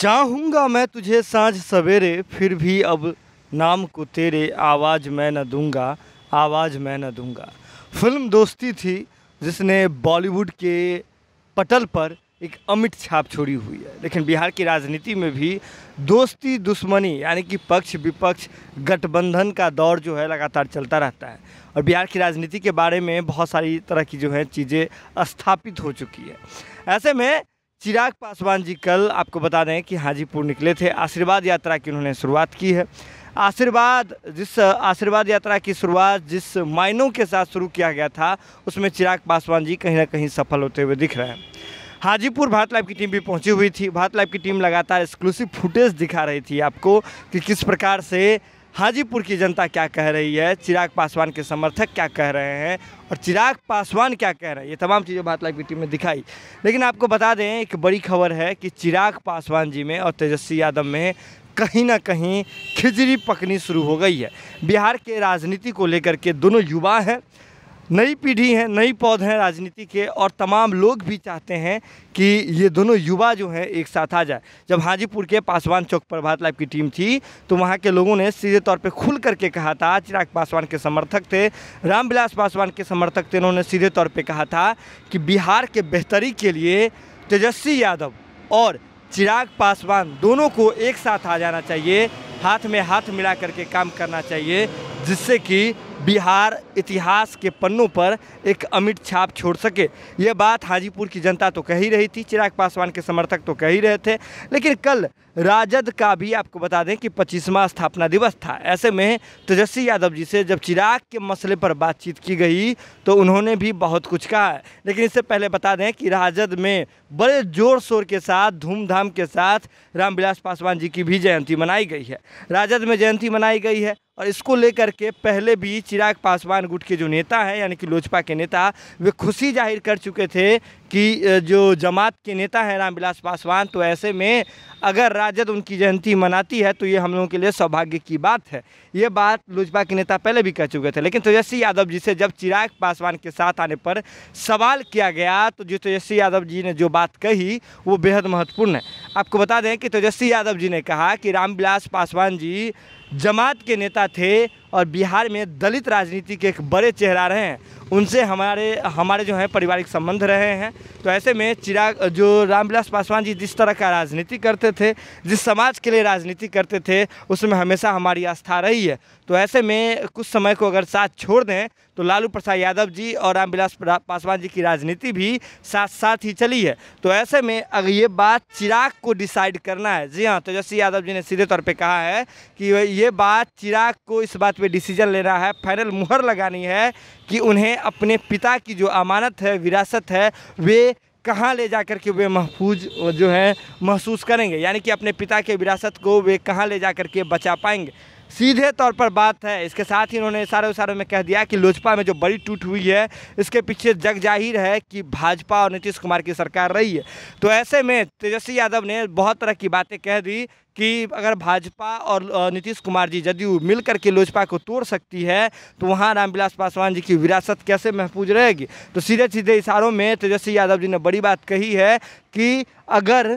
चाहूँगा मैं तुझे साँझ सवेरे फिर भी अब नाम को तेरे आवाज़ मैं न दूंगा आवाज़ मैं न दूंगा फिल्म दोस्ती थी जिसने बॉलीवुड के पटल पर एक अमिट छाप छोड़ी हुई है लेकिन बिहार की राजनीति में भी दोस्ती दुश्मनी यानी कि पक्ष विपक्ष गठबंधन का दौर जो है लगातार चलता रहता है और बिहार की राजनीति के बारे में बहुत सारी तरह की जो है चीज़ें स्थापित हो चुकी है ऐसे में चिराग पासवान जी कल आपको बता दें कि हाजीपुर निकले थे आशीर्वाद यात्रा की उन्होंने शुरुआत की है आशीर्वाद जिस आशीर्वाद यात्रा की शुरुआत जिस मायनों के साथ शुरू किया गया था उसमें चिराग पासवान जी कहीं ना कहीं सफल होते हुए दिख रहे हैं हाजीपुर भारत लाइव की टीम भी पहुंची हुई थी भारत लाइव की टीम लगातार एक्सक्लूसिव फुटेज दिखा रही थी आपको कि किस प्रकार से हाजीपुर की जनता क्या कह रही है चिराग पासवान के समर्थक क्या कह रहे हैं और चिराग पासवान क्या कह रहे हैं ये तमाम चीज़ें भारत लाइव की टीम ने दिखाई लेकिन आपको बता दें एक बड़ी खबर है कि चिराग पासवान जी में और तेजस्वी यादव में कहीं ना कहीं खिचड़ी पकनी शुरू हो गई है बिहार के राजनीति को लेकर के दोनों युवा हैं नई पीढ़ी है नई पौध हैं राजनीति के और तमाम लोग भी चाहते हैं कि ये दोनों युवा जो हैं एक साथ आ जाए जब हाजीपुर के पासवान चौक प्रभात लाइव की टीम थी तो वहाँ के लोगों ने सीधे तौर पे खुल करके कहा था चिराग पासवान के समर्थक थे रामविलास पासवान के समर्थक थे उन्होंने सीधे तौर पर कहा था कि बिहार के बेहतरी के लिए तेजस्वी यादव और चिराग पासवान दोनों को एक साथ आ जाना चाहिए हाथ में हाथ मिला करके काम करना चाहिए जिससे कि बिहार इतिहास के पन्नों पर एक अमिट छाप छोड़ सके ये बात हाजीपुर की जनता तो कह ही रही थी चिराग पासवान के समर्थक तो कह ही रहे थे लेकिन कल राजद का भी आपको बता दें कि पच्चीसवां स्थापना दिवस था ऐसे में तेजस्वी यादव जी से जब चिराग के मसले पर बातचीत की गई तो उन्होंने भी बहुत कुछ कहा है लेकिन इससे पहले बता दें कि राजद में बड़े जोर शोर के साथ धूमधाम के साथ रामविलास पासवान जी की भी जयंती मनाई गई है राजद में जयंती मनाई गई है और इसको लेकर के पहले भी चिराग पासवान गुट के जो नेता हैं यानी कि लोजपा के नेता वे खुशी जाहिर कर चुके थे कि जो जमात के नेता हैं रामविलास पासवान तो ऐसे में अगर राजद उनकी जयंती मनाती है तो ये हम लोगों के लिए सौभाग्य की बात है ये बात लोजपा के नेता पहले भी कह चुके थे लेकिन तेजस्वी यादव जी से जब चिराग पासवान के साथ आने पर सवाल किया गया तो जो तेजस्वी यादव जी ने जो बात कही वो बेहद महत्वपूर्ण है आपको बता दें कि तेजस्वी यादव जी ने कहा कि रामविलास पासवान जी जमात के नेता थे और बिहार में दलित राजनीति के एक बड़े चेहरा रहे हैं उनसे हमारे हमारे जो है पारिवारिक संबंध रहे हैं तो ऐसे में चिराग जो रामविलास पासवान जी जिस तरह का राजनीति करते थे जिस समाज के लिए राजनीति करते थे उसमें हमेशा हमारी आस्था रही है तो ऐसे में कुछ समय को अगर साथ छोड़ दें तो लालू प्रसाद यादव जी और रामविलास पासवान जी की राजनीति भी साथ साथ ही चली है तो ऐसे में अगर ये बात चिराग को डिसाइड करना है जी हाँ तेजस्वी तो यादव जी ने सीधे तौर पर कहा है कि ये बात चिराग को इस बात पर डिसीजन लेना है फाइनल मुहर लगानी है कि उन्हें अपने पिता की जो अमानत है विरासत है वे कहाँ ले जा कर के वे महफूज जो है महसूस करेंगे यानी कि अपने पिता के विरासत को वे कहाँ ले जा कर के बचा पाएंगे सीधे तौर पर बात है इसके साथ ही उन्होंने इशारे उशारों में कह दिया कि लोजपा में जो बड़ी टूट हुई है इसके पीछे जग जाहिर है कि भाजपा और नीतीश कुमार की सरकार रही है तो ऐसे में तेजस्वी यादव ने बहुत तरह की बातें कह दी कि अगर भाजपा और नीतीश कुमार जी जदयू मिल करके लोजपा को तोड़ सकती है तो वहाँ रामविलास पासवान जी की विरासत कैसे महफूज रहेगी तो सीधे सीधे इशारों में तेजस्वी यादव जी ने बड़ी बात कही है कि अगर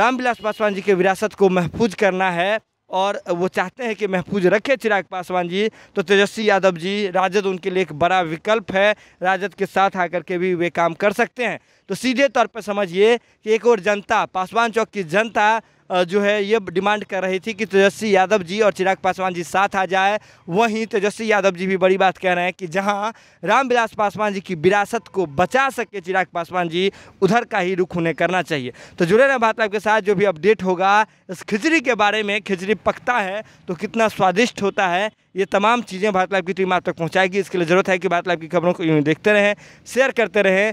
रामविलास पासवान जी के विरासत को महफूज करना है और वो चाहते हैं कि महफूज रखे चिराग पासवान जी तो तेजस्वी यादव जी राजद उनके लिए एक बड़ा विकल्प है राजद के साथ आकर के भी वे काम कर सकते हैं तो सीधे तौर पर समझिए कि एक और जनता पासवान चौक की जनता जो है ये डिमांड कर रही थी कि तेजस्वी यादव जी और चिराग पासवान जी साथ आ जाए वहीं तेजस्वी यादव जी भी बड़ी बात कह रहे हैं कि जहां रामविलास पासवान जी की विरासत को बचा सके चिराग पासवान जी उधर का ही रुख उन्हें करना चाहिए तो जुड़े रहे बात के साथ जो भी अपडेट होगा इस खिचड़ी के बारे में खिचड़ी पकता है तो कितना स्वादिष्ट होता है ये तमाम चीज़ें भारत लाइव की टीम आप तक पहुँचाएगी इसके लिए ज़रूरत है कि भारत लाइव की खबरों को यूँ देखते रहें शेयर करते रहें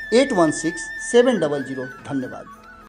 eight one six seven double zero धन्यवाद